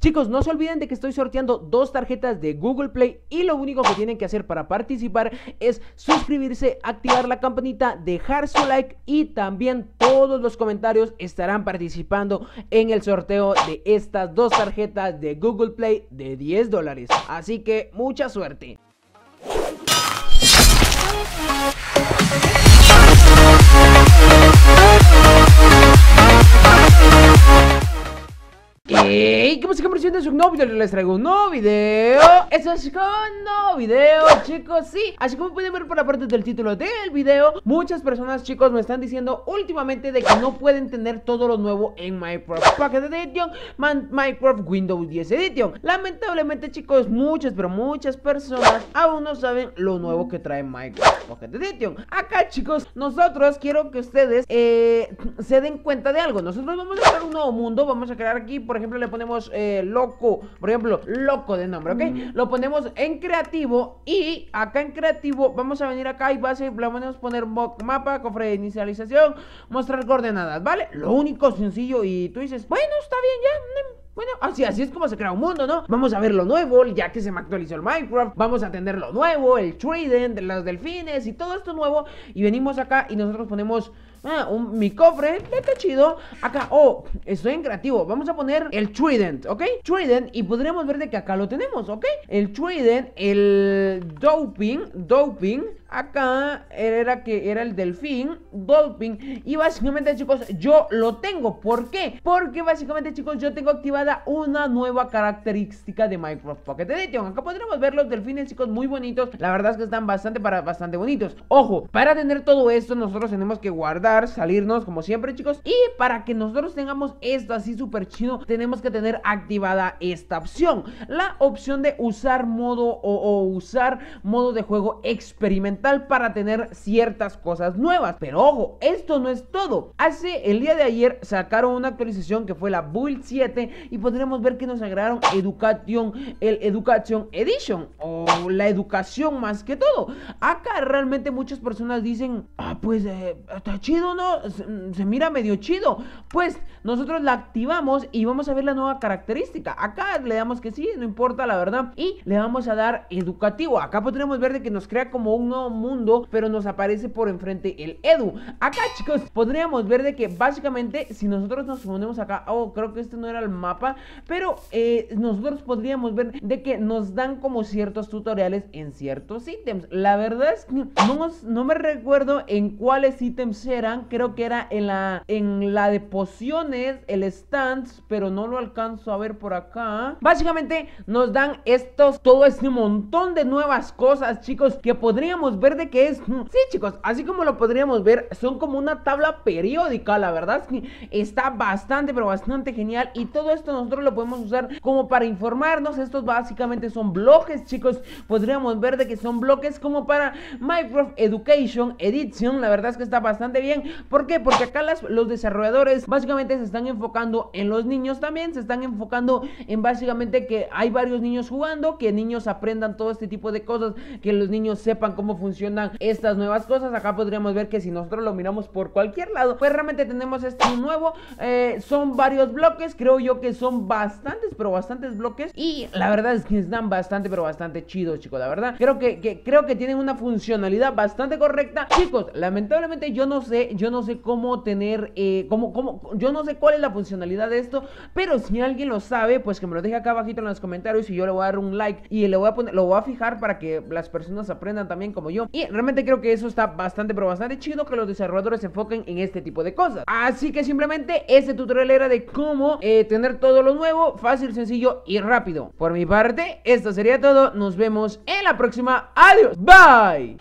Chicos, no se olviden de que estoy sorteando dos tarjetas de Google Play y lo único que tienen que hacer para participar es suscribirse, activar la campanita, dejar su like y también todos los comentarios estarán participando en el sorteo de estas dos tarjetas de Google Play de 10 dólares. Así que mucha suerte. ¿qué música ¿Qué de un nuevo video? Les traigo un nuevo video Eso es un nuevo video, chicos, sí Así como pueden ver por la parte del título del video Muchas personas, chicos, me están diciendo últimamente De que no pueden tener todo lo nuevo en Minecraft Pocket Edition Minecraft Windows 10 Edition Lamentablemente, chicos, muchas, pero muchas personas Aún no saben lo nuevo que trae Minecraft Pocket Edition Acá, chicos, nosotros quiero que ustedes eh, se den cuenta de algo Nosotros vamos a crear un nuevo mundo Vamos a crear aquí, por ejemplo, le ponemos eh, loco, por ejemplo, loco de nombre, ¿ok? Lo ponemos en creativo y acá en creativo vamos a venir acá y base, vamos a poner mapa, cofre de inicialización, mostrar coordenadas, ¿vale? Lo único sencillo y tú dices, bueno, está bien, ya. Bueno, así, así es como se crea un mundo, ¿no? Vamos a ver lo nuevo, ya que se me actualizó el Minecraft. Vamos a tener lo nuevo, el de los delfines y todo esto nuevo. Y venimos acá y nosotros ponemos ah, mi cofre, está chido. Acá, oh, estoy en creativo. Vamos a poner el Trident, ¿ok? Trident, y podremos ver de que acá lo tenemos, ¿ok? El Trident, el Doping, Doping. Acá era que era el delfín, Doping, Y básicamente, chicos, yo lo tengo. ¿Por qué? Porque básicamente, chicos, yo tengo activada una nueva característica de Minecraft Pocket Edition. Acá podremos ver los delfines, chicos, muy bonitos. La verdad es que están bastante, para, bastante bonitos. Ojo, para tener todo esto, nosotros tenemos que guardar salirnos como siempre chicos Y para que nosotros tengamos esto así súper chido Tenemos que tener activada esta opción La opción de usar modo o, usar modo de juego experimental Para tener ciertas cosas nuevas Pero ojo, esto no es todo Hace el día de ayer sacaron una actualización que fue la Build 7 Y podremos ver que nos agregaron Education, el Education Edition O la educación más que todo Acá realmente muchas personas dicen Ah pues eh, está chido ¿no? Se, mira medio chido. Pues nosotros la activamos y vamos a ver la nueva característica. Acá le damos que sí, no importa la verdad. Y le vamos a dar educativo. Acá podríamos ver de que nos crea como un nuevo mundo, pero nos aparece por enfrente el edu. Acá chicos, podríamos ver de que básicamente si nosotros nos ponemos acá, oh, creo que este no era el mapa, pero eh, nosotros podríamos ver de que nos dan como ciertos tutoriales en ciertos ítems. La verdad es que no, no me recuerdo en cuáles ítems era creo que era en la, en la de pociones, el stands, pero no lo alcanzo a ver por acá. Básicamente nos dan estos, todo este montón de nuevas cosas, chicos, que podríamos ver de que es... Sí, chicos, así como lo podríamos ver, son como una tabla periódica, la verdad. Es que está bastante, pero bastante genial. Y todo esto nosotros lo podemos usar como para informarnos. Estos básicamente son bloques, chicos. Podríamos ver de que son bloques como para Minecraft Education Edition. La verdad es que está bastante bien. ¿Por qué? Porque acá las, los desarrolladores básicamente se están enfocando en los niños también, se están enfocando en básicamente que hay varios niños jugando, que niños aprendan todo este tipo de cosas, que los niños sepan cómo funcionan estas nuevas cosas. Acá podríamos ver que si nosotros lo miramos por cualquier lado, pues realmente tenemos este nuevo. Eh, son varios bloques, creo yo que son bastantes, pero bastantes bloques. Y la verdad es que están bastante, pero bastante chidos, chicos. La verdad, creo que creo que tienen una funcionalidad bastante correcta. Chicos, lamentablemente yo no sé yo no sé cómo tener, eh, cómo, yo no sé cuál es la funcionalidad de esto, pero si alguien lo sabe, pues que me lo deje acá abajito en los comentarios y yo le voy a dar un like y le voy a poner, lo voy a fijar para que las personas aprendan también como yo. Y realmente creo que eso está bastante, pero bastante chido que los desarrolladores se enfoquen en este tipo de cosas. Así que simplemente este tutorial era de cómo eh, tener todo lo nuevo, fácil, sencillo y rápido. Por mi parte, esto sería todo. Nos vemos en la próxima. Adiós. Bye.